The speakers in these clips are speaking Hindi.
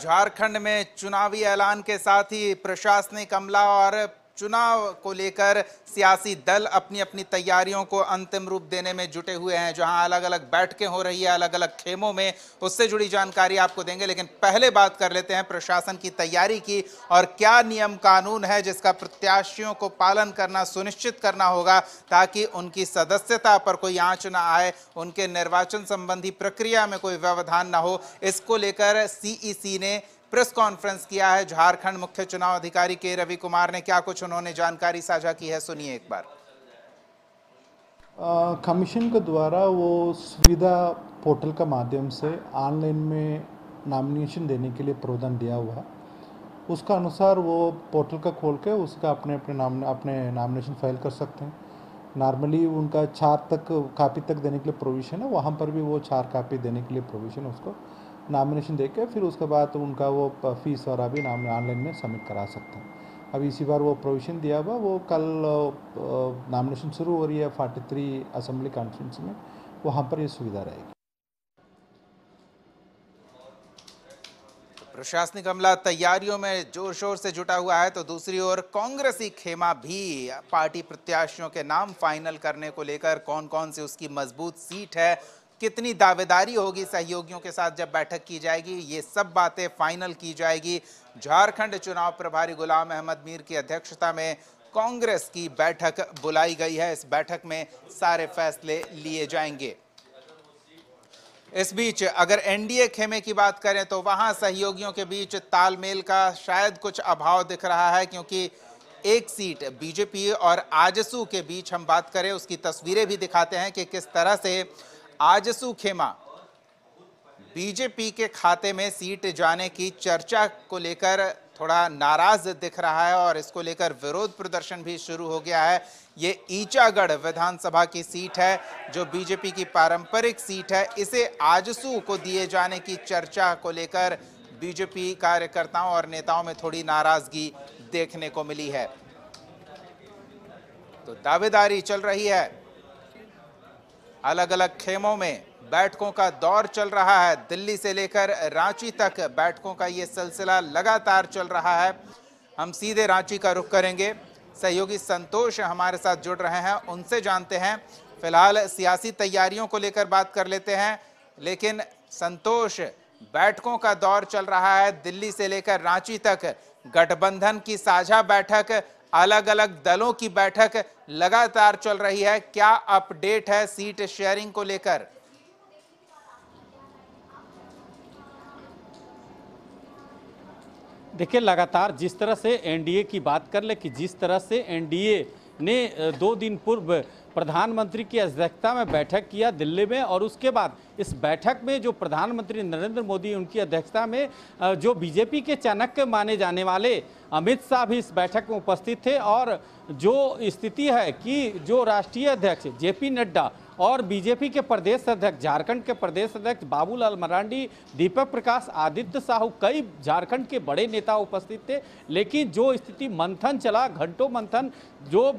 झारखंड में चुनावी ऐलान के साथ ही प्रशासनिक अमला और चुनाव को लेकर सियासी दल अपनी अपनी तैयारियों को अंतिम रूप देने में जुटे हुए हैं जहां अलग अलग बैठकें हो रही है अलग अलग खेमों में उससे जुड़ी जानकारी आपको देंगे लेकिन पहले बात कर लेते हैं प्रशासन की तैयारी की और क्या नियम कानून है जिसका प्रत्याशियों को पालन करना सुनिश्चित करना होगा ताकि उनकी सदस्यता पर कोई आँच न आए उनके निर्वाचन संबंधी प्रक्रिया में कोई व्यवधान न हो इसको लेकर सी ने प्रेस कॉन्फ्रेंस किया है झारखंड मुख्य चुनाव अधिकारी के रवि कुमार ने क्या कुछ उन्होंने जानकारी साझा की है सुनिए एक बार कमीशन के द्वारा वो सुविधा पोर्टल का माध्यम से ऑनलाइन में नामिनेशन देने के लिए प्रावधान दिया हुआ उसका अनुसार वो पोर्टल का खोल के उसका अपने अपने नाम अपने नामिनेशन फाइल कर सकते हैं नॉर्मली उनका चार तक कापी तक देने के लिए प्रोविज़न है वहाँ पर भी वो चार कापी देने के लिए प्रोविज़न उसको नामिनेशन दे के फिर उसके बाद तो उनका वो फीस वगैरह भी नाम ऑनलाइन में सबमिट करा सकते हैं अब इसी बार वो प्रोविजन दिया हुआ वो कल नामिनेशन शुरू हो रही है फोर्टी थ्री असम्बली कॉन्फ्रेंस में वहाँ पर ये सुविधा रहेगी प्रशासनिक अमला तैयारियों में जोर शोर से जुटा हुआ है तो दूसरी ओर कांग्रेसी खेमा भी पार्टी प्रत्याशियों के नाम फाइनल करने को लेकर कौन कौन से उसकी मजबूत सीट है कितनी दावेदारी होगी सहयोगियों के साथ जब बैठक की जाएगी ये सब बातें फाइनल की जाएगी झारखंड चुनाव प्रभारी गुलाम अहमद मीर की अध्यक्षता में कांग्रेस की बैठक बुलाई गई है इस बैठक में सारे फैसले लिए जाएंगे इस बीच अगर एनडीए खेमे की बात करें तो वहां सहयोगियों के बीच तालमेल का शायद कुछ अभाव दिख रहा है क्योंकि एक सीट बीजेपी और आजसू के बीच हम बात करें उसकी तस्वीरें भी दिखाते हैं कि किस तरह से आजसू खेमा बीजेपी के खाते में सीट जाने की चर्चा को लेकर थोड़ा नाराज दिख रहा है और इसको लेकर विरोध प्रदर्शन भी शुरू हो गया है ये ईचागढ़ विधानसभा की सीट है जो बीजेपी की पारंपरिक सीट है इसे आजसू को दिए जाने की चर्चा को लेकर बीजेपी कार्यकर्ताओं और नेताओं में थोड़ी नाराजगी देखने को मिली है तो दावेदारी चल रही है अलग अलग खेमों में बैठकों का दौर चल रहा है दिल्ली से लेकर रांची तक बैठकों का ये सिलसिला लगातार चल रहा है हम सीधे रांची का रुख करेंगे सहयोगी संतोष हमारे साथ जुड़ रहे हैं उनसे जानते हैं फिलहाल सियासी तैयारियों को लेकर बात कर लेते हैं लेकिन संतोष बैठकों का दौर चल रहा है दिल्ली से लेकर रांची तक गठबंधन की साझा बैठक अलग अलग दलों की बैठक लगातार चल रही है क्या अपडेट है सीट शेयरिंग को लेकर देखिए लगातार जिस तरह से एनडीए की बात कर ले कि जिस तरह से एनडीए ने दो दिन पूर्व प्रधानमंत्री की अध्यक्षता में बैठक किया दिल्ली में और उसके बाद इस बैठक में जो प्रधानमंत्री नरेंद्र मोदी उनकी अध्यक्षता में जो बीजेपी के चाणक्य माने जाने वाले अमित शाह भी इस बैठक में उपस्थित थे और जो स्थिति है कि जो राष्ट्रीय अध्यक्ष जेपी नड्डा और बीजेपी के प्रदेश अध्यक्ष झारखंड के प्रदेश अध्यक्ष बाबूलाल मरांडी दीपक प्रकाश आदित्य साहू कई झारखंड के बड़े नेता उपस्थित थे लेकिन जो स्थिति मंथन चला घंटों मंथन जो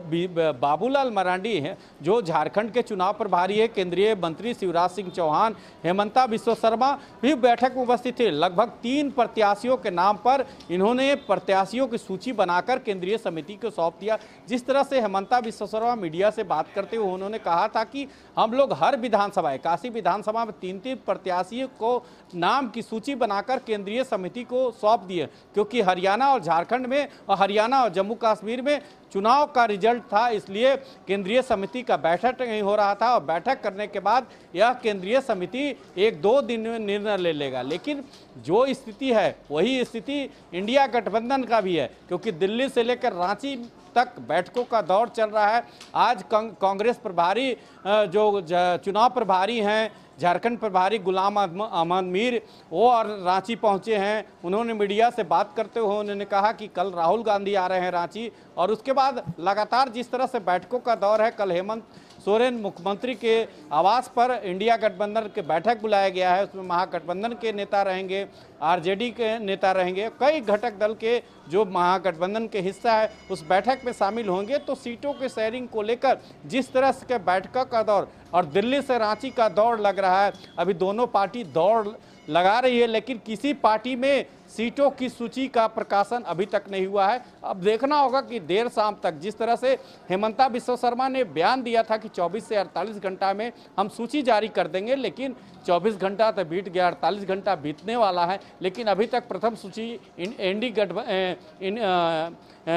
बाबूलाल मरांडी हैं जो झारखंड के चुनाव प्रभारी है केंद्रीय मंत्री शिवराज सिंह चौहान हेमंता विश्व शर्मा भी बैठक में उपस्थित थे लगभग तीन प्रत्याशियों के नाम पर इन्होंने प्रत्याशियों की सूची बनाकर केंद्रीय समिति को सौंप दिया जिस तरह से हेमंता विश्व शर्मा मीडिया से बात करते हुए उन्होंने कहा था कि हम लोग हर विधानसभा इक्यासी विधानसभा में तीन तीन प्रत्याशियों को नाम की सूची बनाकर केंद्रीय समिति को सौंप दिए क्योंकि हरियाणा और झारखंड में और हरियाणा और जम्मू कश्मीर में चुनाव का रिजल्ट था इसलिए केंद्रीय समिति का बैठक नहीं हो रहा था और बैठक करने के बाद यह केंद्रीय समिति एक दो दिन में निर्णय ले लेगा लेकिन जो स्थिति है वही स्थिति इंडिया गठबंधन का भी है क्योंकि दिल्ली से लेकर रांची तक बैठकों का दौर चल रहा है आज कांग्रेस प्रभारी जो चुनाव प्रभारी हैं झारखंड प्रभारी गुलाम अहमद मीर वो और रांची पहुंचे हैं उन्होंने मीडिया से बात करते हुए उन्होंने कहा कि कल राहुल गांधी आ रहे हैं रांची और उसके बाद लगातार जिस तरह से बैठकों का दौर है कल हेमंत सोरेन मुख्यमंत्री के आवास पर इंडिया गठबंधन के बैठक बुलाया गया है उसमें महागठबंधन के नेता रहेंगे आरजेडी के नेता रहेंगे कई घटक दल के जो महागठबंधन के हिस्सा है उस बैठक में शामिल होंगे तो सीटों के शेयरिंग को लेकर जिस तरह से बैठक का दौर और दिल्ली से रांची का दौड़ लग रहा है अभी दोनों पार्टी दौड़ लगा रही है लेकिन किसी पार्टी में सीटों की सूची का प्रकाशन अभी तक नहीं हुआ है अब देखना होगा कि देर शाम तक जिस तरह से हेमंता विश्व शर्मा ने बयान दिया था कि 24 से 48 घंटा में हम सूची जारी कर देंगे लेकिन 24 घंटा तो बीत गया अड़तालीस घंटा बीतने वाला है लेकिन अभी तक प्रथम सूची इन एनडी डी इन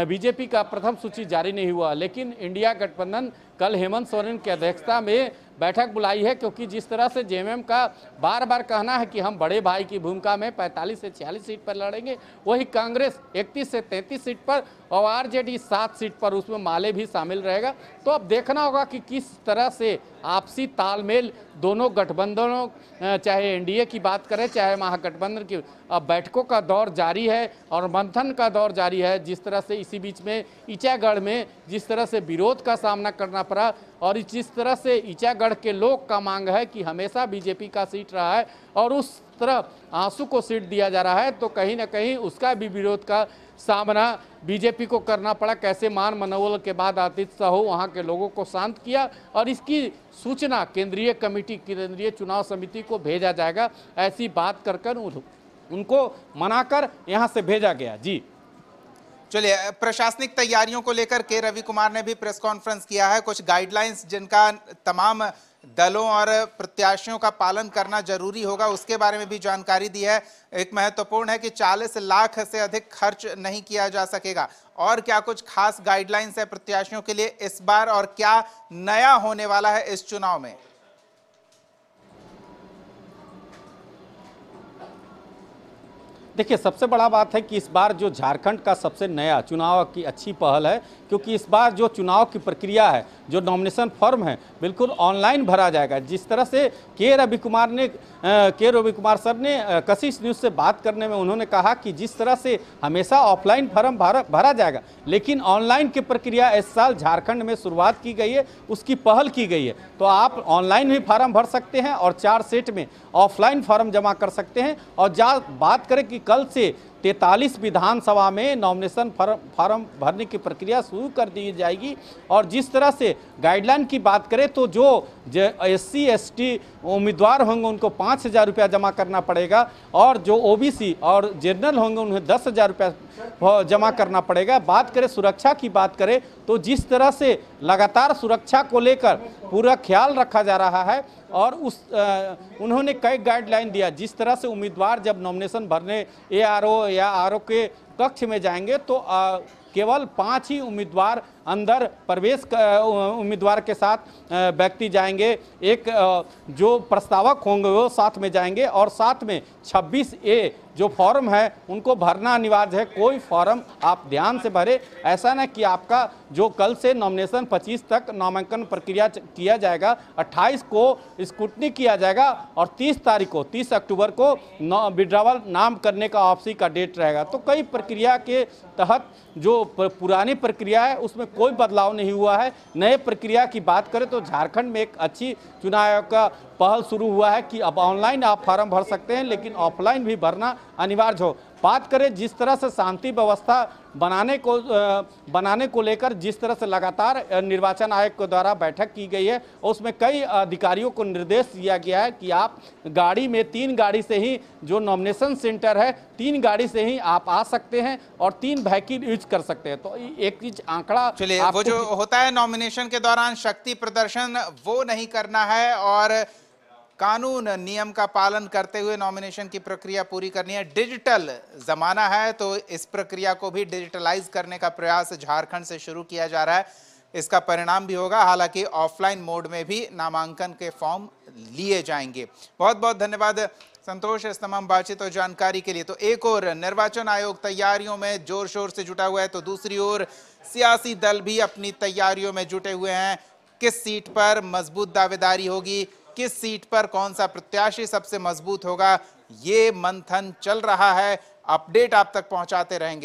बीजेपी का प्रथम सूची जारी नहीं हुआ लेकिन इंडिया गठबंधन कल हेमंत सोरेन की अध्यक्षता में बैठक बुलाई है क्योंकि जिस तरह से जेएमएम का बार बार कहना है कि हम बड़े भाई की भूमिका में 45 से 46 सीट पर लड़ेंगे वही कांग्रेस 31 से 33 सीट पर और आरजेडी सात सीट पर उसमें माले भी शामिल रहेगा तो अब देखना होगा कि किस तरह से आपसी तालमेल दोनों गठबंधनों चाहे एनडीए की बात करें चाहे महागठबंधन की अब बैठकों का दौर जारी है और मंथन का दौर जारी है जिस तरह से इसी बीच में ईचागढ़ में जिस तरह से विरोध का सामना करना पड़ा और जिस तरह से ईचागढ़ के लोग का मांग है कि हमेशा बीजेपी का सीट रहा है और उस तरह आंसू को सीट दिया जा रहा है तो कहीं ना कहीं उसका भी विरोध का सामना बीजेपी को करना पड़ा कैसे मान मनोवल के बाद आदित्य साहू वहाँ के लोगों को शांत किया और इसकी सूचना केंद्रीय कमेटी केंद्रीय चुनाव समिति को भेजा जाएगा ऐसी बात कर कर उनको मना कर यहाँ से भेजा गया जी चलिए प्रशासनिक तैयारियों को लेकर के रवि कुमार ने भी प्रेस कॉन्फ्रेंस किया है कुछ गाइडलाइंस जिनका तमाम दलों और प्रत्याशियों का पालन करना जरूरी होगा उसके बारे में भी जानकारी दी है एक महत्वपूर्ण है कि 40 लाख से अधिक खर्च नहीं किया जा सकेगा और क्या कुछ खास गाइडलाइंस है प्रत्याशियों के लिए इस बार और क्या नया होने वाला है इस चुनाव में देखिए सबसे बड़ा बात है कि इस बार जो झारखंड का सबसे नया चुनाव की अच्छी पहल है क्योंकि इस बार जो चुनाव की प्रक्रिया है जो नॉमिनेशन फॉर्म है बिल्कुल ऑनलाइन भरा जाएगा जिस तरह से के रवि कुमार ने के रवि कुमार सर ने कशिश न्यूज़ से बात करने में उन्होंने कहा कि जिस तरह से हमेशा ऑफलाइन फॉर्म भरा जाएगा लेकिन ऑनलाइन की प्रक्रिया इस साल झारखंड में शुरुआत की गई है उसकी पहल की गई है तो आप ऑनलाइन भी फार्म भर सकते हैं और चार सेट में ऑफलाइन फॉर्म जमा कर सकते हैं और जा बात करें कि कल से तैतालीस विधानसभा में नॉमिनेशन फॉर्म भरने की प्रक्रिया शुरू कर दी जाएगी और जिस तरह से गाइडलाइन की बात करें तो जो एस सी एस टी उम्मीदवार होंगे उनको पाँच हज़ार रुपया जमा करना पड़ेगा और जो ओ बी सी और जनरल होंगे उन्हें दस हज़ार रुपया जमा करना पड़ेगा बात करें सुरक्षा की बात करें तो जिस तरह से लगातार सुरक्षा को लेकर पूरा ख्याल रखा जा रहा है और उस आ, उन्होंने कई गाइडलाइन दिया जिस तरह से उम्मीदवार जब नॉमिनेशन भरने ए आर ओ या आरोग्य कक्ष में जाएंगे तो केवल पांच ही उम्मीदवार अंदर प्रवेश उम्मीदवार के साथ व्यक्ति जाएंगे एक जो प्रस्तावक होंगे वो साथ में जाएंगे और साथ में 26 ए जो फॉर्म है उनको भरना अनिवार्य है कोई फॉर्म आप ध्यान से भरे ऐसा ना कि आपका जो कल से नॉमिनेशन 25 तक नामांकन प्रक्रिया किया जाएगा 28 को स्क्रूटनी किया जाएगा और 30 तारीख को 30 अक्टूबर को विड्रावल नाम करने का वापसी का डेट रहेगा तो कई प्रक्रिया के तहत जो पुरानी प्रक्रिया है उसमें कोई बदलाव नहीं हुआ है नए प्रक्रिया की बात करें तो झारखंड में एक अच्छी चुनाव का पहल शुरू हुआ है कि अब ऑनलाइन आप फॉर्म भर सकते हैं लेकिन ऑफलाइन भी भरना अनिवार्य हो बात करें जिस तरह से शांति व्यवस्था बनाने को बनाने को लेकर जिस तरह से लगातार निर्वाचन आयोग के द्वारा बैठक की गई है उसमें कई अधिकारियों को निर्देश दिया गया है कि आप गाड़ी में तीन गाड़ी से ही जो नॉमिनेशन सेंटर है तीन गाड़ी से ही आप आ सकते हैं और तीन वहकिल यूज कर सकते हैं तो एक चीज आंकड़ा चलिए वो जो होता है नॉमिनेशन के दौरान शक्ति प्रदर्शन वो नहीं करना है और कानून नियम का पालन करते हुए नॉमिनेशन की प्रक्रिया पूरी करनी है डिजिटल ज़माना है तो इस प्रक्रिया को भी डिजिटलाइज करने का प्रयास झारखंड से शुरू किया जा रहा है इसका परिणाम भी होगा हालांकि ऑफलाइन मोड में भी नामांकन के फॉर्म लिए जाएंगे बहुत बहुत धन्यवाद संतोष इस तमाम बातचीत और जानकारी के लिए तो एक और निर्वाचन आयोग तैयारियों में जोर शोर से जुटा हुआ है तो दूसरी ओर सियासी दल भी अपनी तैयारियों में जुटे हुए हैं किस सीट पर मजबूत दावेदारी होगी किस सीट पर कौन सा प्रत्याशी सबसे मजबूत होगा ये मंथन चल रहा है अपडेट आप तक पहुंचाते रहेंगे